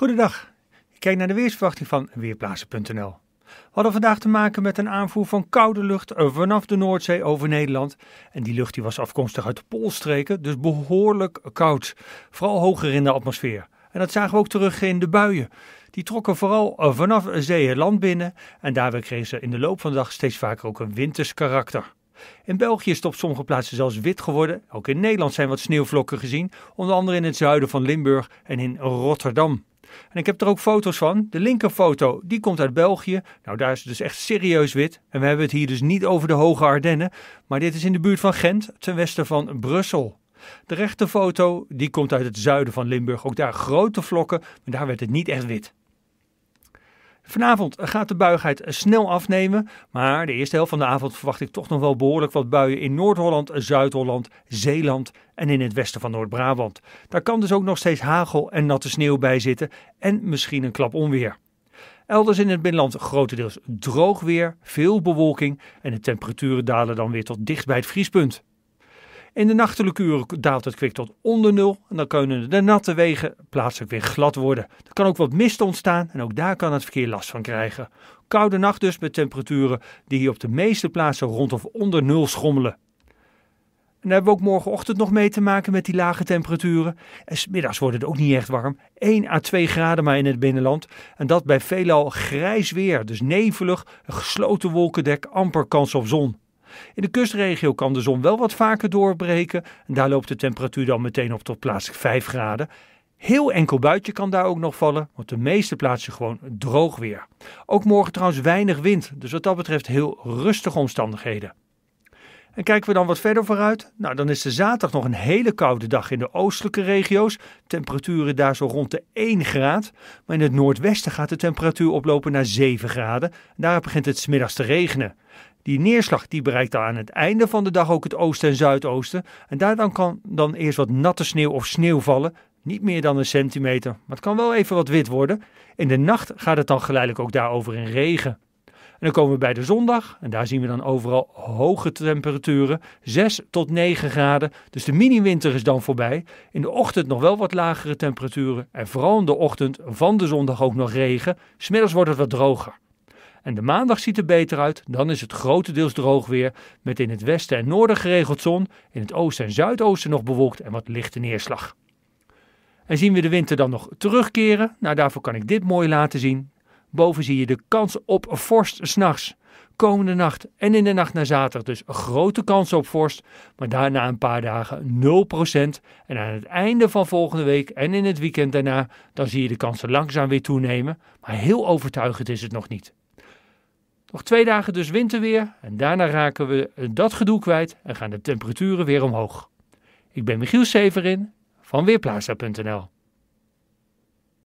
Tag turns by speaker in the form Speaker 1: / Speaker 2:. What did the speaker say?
Speaker 1: Goedendag. kijk naar de weersverwachting van Weerplaatsen.nl. We hadden vandaag te maken met een aanvoer van koude lucht vanaf de Noordzee over Nederland. En die lucht die was afkomstig uit de Poolstreken, dus behoorlijk koud. Vooral hoger in de atmosfeer. En dat zagen we ook terug in de buien. Die trokken vooral eh, vanaf zee en land binnen. En daarbij kregen ze in de loop van de dag steeds vaker ook een winters karakter. In België is het op sommige plaatsen zelfs wit geworden. Ook in Nederland zijn wat sneeuwvlokken gezien, onder andere in het zuiden van Limburg en in Rotterdam. En ik heb er ook foto's van. De linkerfoto, die komt uit België. Nou, daar is het dus echt serieus wit. En we hebben het hier dus niet over de Hoge Ardennen, maar dit is in de buurt van Gent, ten westen van Brussel. De rechterfoto, die komt uit het zuiden van Limburg. Ook daar grote vlokken, maar daar werd het niet echt wit. Vanavond gaat de buigheid eh, snel afnemen, maar de eerste helft van de avond verwacht ik toch nog wel behoorlijk wat buien in Noord-Holland, Zuid-Holland, Zeeland en in het westen van Noord-Brabant. Daar kan dus ook nog steeds hagel en natte sneeuw bij zitten en misschien een klap onweer. Elders in het binnenland grotendeels droog weer, veel bewolking en de temperaturen dalen dan weer tot dicht bij het vriespunt. In de nachtelijke uren daalt het kwik tot onder nul en dan kunnen de natte wegen plaatselijk weer glad worden. Er kan ook wat mist ontstaan en ook daar kan het verkeer last van krijgen. Koude nacht dus met temperaturen die hier op de meeste plaatsen rond of onder nul schommelen. En daar hebben we ook morgenochtend nog mee te maken met die lage temperaturen. En smiddags wordt het ook niet echt warm. 1 à 2 graden maar in het binnenland. En dat bij veelal grijs weer, dus nevelig, een gesloten wolkendek, amper kans op zon. In de kustregio kan de zon wel wat vaker doorbreken. En daar loopt de temperatuur dan meteen op tot plaatselijk 5 graden. Heel enkel buitje kan daar ook nog vallen, want de meeste plaatsen gewoon droog weer. Ook morgen trouwens weinig wind, dus wat dat betreft heel rustige omstandigheden. En kijken we dan wat verder vooruit? Nou, dan is de zaterdag nog een hele koude dag in de oostelijke regio's. Temperaturen daar zo rond de 1 graad. Maar in het noordwesten gaat de temperatuur oplopen naar 7 graden. Daar begint het smiddags te regenen. Die neerslag die bereikt dan aan het einde van de dag ook het oosten en zuidoosten. En daar dan kan dan eerst wat natte sneeuw of sneeuw vallen. Niet meer dan een centimeter, maar het kan wel even wat wit worden. In de nacht gaat het dan geleidelijk ook daarover in regen. En dan komen we bij de zondag en daar zien we dan overal hoge temperaturen, 6 tot 9 graden. Dus de mini-winter is dan voorbij. In de ochtend nog wel wat lagere temperaturen en vooral in de ochtend van de zondag ook nog regen. Smiddags wordt het wat droger. En de maandag ziet er beter uit, dan is het grotendeels droog weer, met in het westen en noorden geregeld zon, in het oosten en zuidoosten nog bewolkt en wat lichte neerslag. En zien we de winter dan nog terugkeren? Nou, daarvoor kan ik dit mooi laten zien. Boven zie je de kans op vorst s'nachts. Komende nacht en in de nacht naar zaterdag dus grote kans op vorst, maar daarna een paar dagen 0%. En aan het einde van volgende week en in het weekend daarna, dan zie je de kansen langzaam weer toenemen. Maar heel overtuigend is het nog niet. Nog twee dagen dus winterweer en daarna raken we dat gedoe kwijt en gaan de temperaturen weer omhoog. Ik ben Michiel Severin van Weerplaza.nl